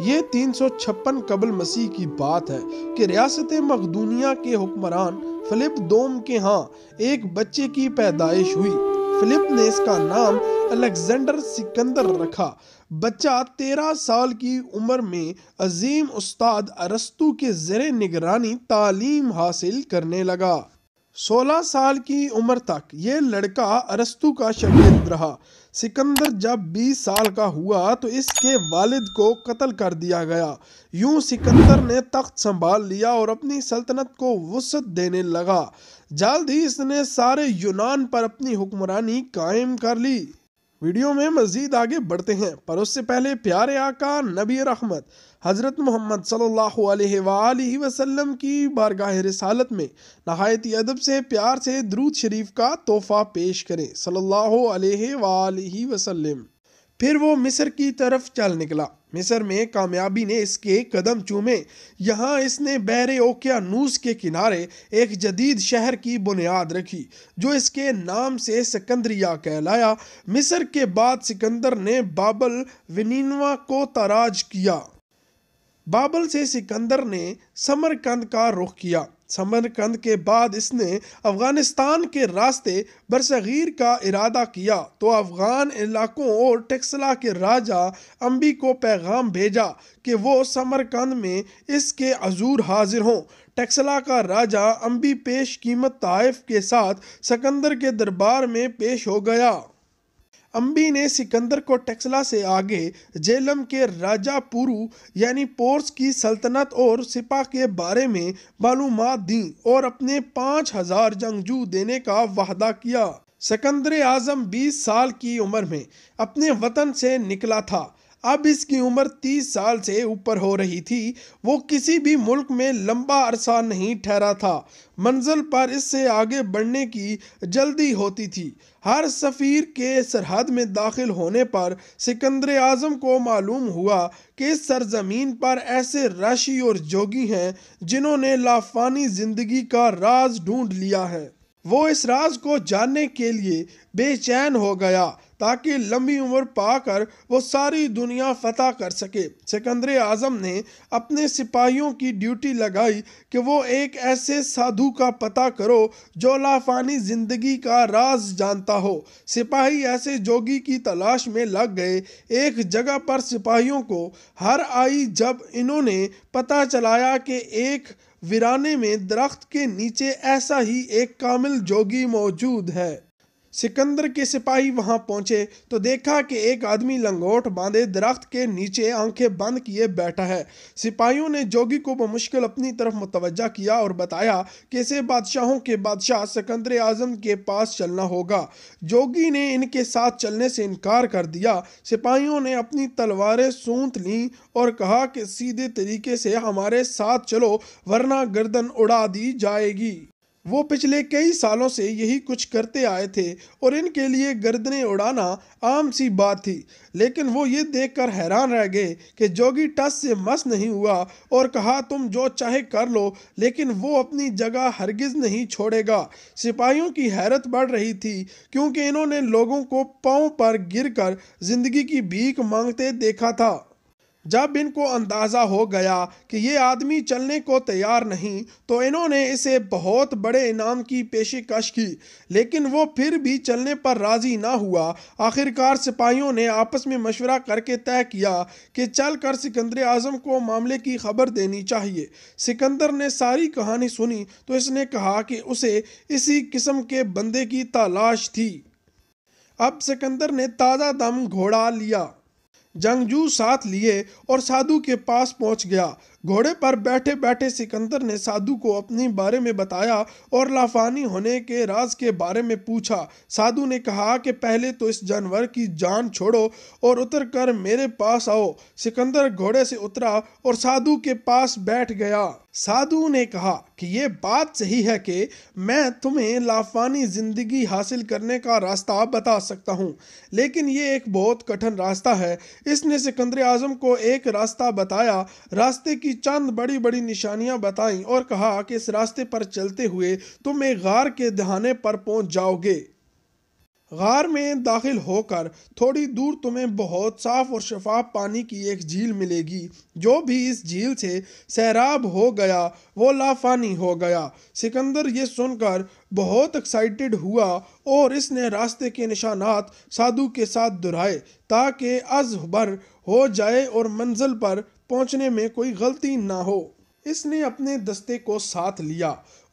ये तीन सौ छप्पन कबल मसीह की बात है कि रियासत मखदूनिया के हुक्मरान फिलिप दोम के यहाँ एक बच्चे की पैदाइश हुई फिलिप ने इसका नाम अलेक्जेंडर सिकंदर रखा बच्चा तेरह साल की उम्र में अजीम उस्ताद अरस्तु के ज़र निगरानी तालीम हासिल करने लगा सोलह साल की उम्र तक ये लड़का अरस्तु का शरीर रहा सिकंदर जब 20 साल का हुआ तो इसके वालिद को कत्ल कर दिया गया यूं सिकंदर ने तख्त संभाल लिया और अपनी सल्तनत को वसत देने लगा जल्द ही इसने सारे यूनान पर अपनी हुक्मरानी कायम कर ली वीडियो में मज़ीद आगे बढ़ते हैं पर उससे पहले प्यारे आका नबी रहमत हज़रत मोहम्मद सल्लल्लाहु अलैहि वसल्लम की बारगाह रसालत में नहायत अदब से प्यार से द्रूद शरीफ का तोहफ़ा पेश करें सल्लल्लाहु अलैहि वसल्लम फिर वो मिस्र की तरफ चल निकला मिस्र में कामयाबी ने इसके कदम चूमे यहाँ इसने बहरे नूस के किनारे एक जदीद शहर की बुनियाद रखी जो इसके नाम से सिकंदरिया कहलाया मिस्र के बाद सिकंदर ने बाबल विनीनवा को तराज किया बाबल से सिकंदर ने समरकंद का रुख किया समरकंद के बाद इसने अफगानिस्तान के रास्ते बरसगीर का इरादा किया तो अफगान इलाकों और टेक्सला के राजा अम्बी को पैगाम भेजा कि वो समरकंद में इसके अजूर हाजिर हों टेक्सला का राजा अम्बी पेश कीमत ताइफ के साथ सकंदर के दरबार में पेश हो गया अम्बी ने सिकंदर को टेक्सला से आगे जेलम के राजापुरु यानी पोर्स की सल्तनत और सिपा के बारे में मालूम दी और अपने पाँच हजार जंगजू देने का वादा किया सिकंदर आज़म 20 साल की उम्र में अपने वतन से निकला था अब इसकी उम्र 30 साल से ऊपर हो रही थी वो किसी भी मुल्क में लंबा अरसा नहीं ठहरा था मंजिल पर इससे आगे बढ़ने की जल्दी होती थी हर सफ़ीर के सरहद में दाखिल होने पर सिकंदर आज़म को मालूम हुआ कि इस सरजमीन पर ऐसे राशि और जोगी हैं जिन्होंने लाफानी ज़िंदगी का राज ढूंढ लिया है वो इस राज को जानने के लिए बेचैन हो गया ताकि लंबी उम्र पाकर वो सारी दुनिया फतह कर सके सिकंदर आज़म ने अपने सिपाहियों की ड्यूटी लगाई कि वो एक ऐसे साधु का पता करो जो लाफानी ज़िंदगी का राज जानता हो सिपाही ऐसे जोगी की तलाश में लग गए एक जगह पर सिपाहियों को हर आई जब इन्होंने पता चलाया कि एक वीराने में दरख्त के नीचे ऐसा ही एक कामिल जोगी मौजूद है सिकंदर के सिपाही वहां पहुंचे तो देखा कि एक आदमी लंगोट बांधे दरख्त के नीचे आंखें बंद किए बैठा है सिपाहियों ने जोगी को बमुश्किल अपनी तरफ मुतवजा किया और बताया कि इसे बादशाहों के बादशाह सिकंदर आजम के पास चलना होगा जोगी ने इनके साथ चलने से इनकार कर दिया सिपाहियों ने अपनी तलवारें सूंत लीं और कहा कि सीधे तरीके से हमारे साथ चलो वरना गर्दन उड़ा दी जाएगी वो पिछले कई सालों से यही कुछ करते आए थे और इनके लिए गर्दने उड़ाना आम सी बात थी लेकिन वो ये देखकर हैरान रह गए कि जोगी टस से मस नहीं हुआ और कहा तुम जो चाहे कर लो लेकिन वो अपनी जगह हरगिज़ नहीं छोड़ेगा सिपाहियों की हैरत बढ़ रही थी क्योंकि इन्होंने लोगों को पाँव पर गिर ज़िंदगी की भीख मांगते देखा था जब इनको अंदाज़ा हो गया कि ये आदमी चलने को तैयार नहीं तो इन्होंने इसे बहुत बड़े इनाम की पेशकश की लेकिन वो फिर भी चलने पर राज़ी ना हुआ आखिरकार सिपाहियों ने आपस में मशवरा करके तय किया कि चल कर सिकंदर आज़म को मामले की खबर देनी चाहिए सिकंदर ने सारी कहानी सुनी तो इसने कहा कि उसे इसी किस्म के बंदे की तलाश थी अब सिकंदर ने ताज़ा दम घोड़ा लिया जंगजू साथ लिए और साधु के पास पहुंच गया घोड़े पर बैठे बैठे सिकंदर ने साधु को अपने बारे में बताया और लाफानी होने के राज के बारे में पूछा साधु ने कहा कि पहले तो इस जानवर की जान छोड़ो और उतर कर मेरे पास आओ सिकंदर घोड़े से उतरा और साधु के पास बैठ गया साधु ने कहा कि ये बात सही है कि मैं तुम्हें लाफानी ज़िंदगी हासिल करने का रास्ता बता सकता हूँ लेकिन ये एक बहुत कठिन रास्ता है इसने सिकंदर आज़म को एक रास्ता बताया रास्ते की की चंद बड़ी बड़ी निशानियां बताई और कहा कि इस रास्ते पर चलते हुए तुम एक गार के दहाने पर पहुंच जाओगे गार में दाखिल होकर थोड़ी दूर तुम्हें बहुत साफ और शफाफ पानी की एक झील मिलेगी जो भी इस झील से सैराब हो गया वो लाफानी हो गया सिकंदर ये सुनकर बहुत एक्साइटेड हुआ और इसने रास्ते के निशानात साधु के साथ दोहराए ताकि अजबर हो जाए और मंजिल पर पहुंचने में कोई गलती ना हो इसने अपने दस्ते को साथ लिया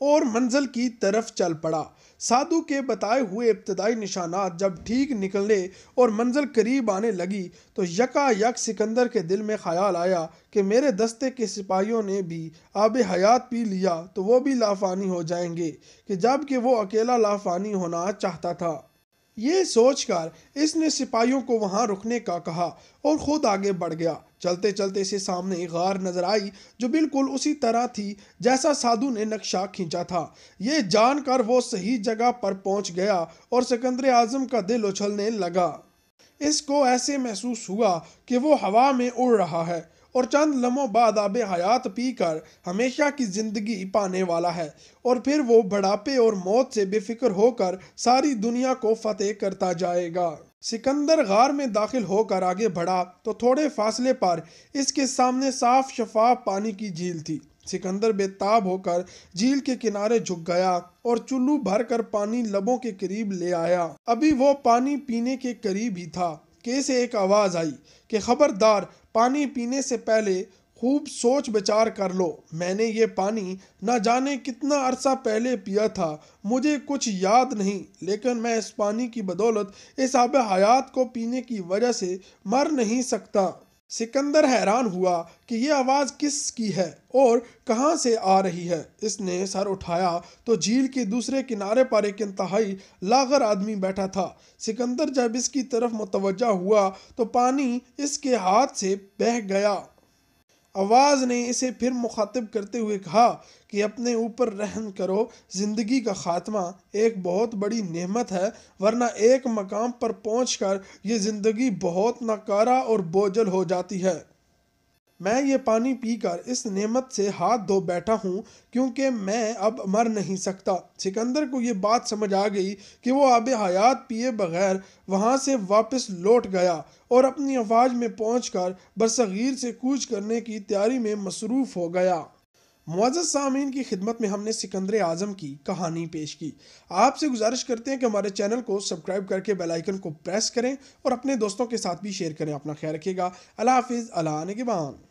और मंजिल की तरफ चल पड़ा साधु के बताए हुए इब्तदाई निशानात जब ठीक निकलने और मंजिल करीब आने लगी तो यकायक सिकंदर के दिल में ख्याल आया कि मेरे दस्ते के सिपाहियों ने भी आब हयात पी लिया तो वो भी लाफानी हो जाएंगे कि जबकि वो अकेला लाफानी होना चाहता था ये सोचकर इसने सिपाहियों को वहां रुकने का कहा और खुद आगे बढ़ गया चलते चलते इसे सामने गार नजर आई जो बिल्कुल उसी तरह थी जैसा साधु ने नक्शा खींचा था ये जानकर वो सही जगह पर पहुंच गया और सिकंदर आजम का दिल उछलने लगा इसको ऐसे महसूस हुआ कि वो हवा में उड़ रहा है और चंद लम्हों बाद आब हयात पी कर हमेशा की ज़िंदगी पाने वाला है और फिर वो बढ़ापे और मौत से बेफिक्र होकर सारी दुनिया को फतेह करता जाएगा सिकंदर गार में दाखिल होकर आगे बढ़ा तो थोड़े फासले पर इसके सामने साफ शफाफ पानी की झील थी सिकंदर बेताब होकर झील के किनारे झुक गया और चुल्लू भरकर पानी लबों के करीब ले आया अभी वो पानी पीने के करीब ही था कैसे एक आवाज़ आई कि ख़बरदार पानी पीने से पहले खूब सोच विचार कर लो मैंने ये पानी न जाने कितना अरसा पहले पिया था मुझे कुछ याद नहीं लेकिन मैं इस पानी की बदौलत इस आब हयात को पीने की वजह से मर नहीं सकता सिकंदर हैरान हुआ कि यह आवाज़ किस की है और कहाँ से आ रही है इसने सर उठाया तो झील के दूसरे किनारे पर एक इंतहाई लागर आदमी बैठा था सिकंदर जब इसकी तरफ मुतवजा हुआ तो पानी इसके हाथ से बह गया आवाज़ ने इसे फिर मुखातिब करते हुए कहा कि अपने ऊपर रहम करो ज़िंदगी का ख़ात्मा एक बहुत बड़ी नेमत है वरना एक मकाम पर पहुँच कर ये ज़िंदगी बहुत नाकारा और बोझल हो जाती है मैं ये पानी पीकर इस नेमत से हाथ धो बैठा हूँ क्योंकि मैं अब मर नहीं सकता सिकंदर को ये बात समझ आ गई कि वो आब हयात पिए बगैर वहाँ से वापस लौट गया और अपनी आवाज़ में पहुँच कर बरसगीर से कूच करने की तैयारी में मसरूफ़ हो गया मुआज़ सामीन की खिदमत में हमने सिकंदर आज़म की कहानी पेश की आपसे गुजारिश करते हैं कि हमारे चैनल को सब्सक्राइब करके बेल आइकन को प्रेस करें और अपने दोस्तों के साथ भी शेयर करें अपना ख्याल रखिएगा अला हाफिज़ अला के बहान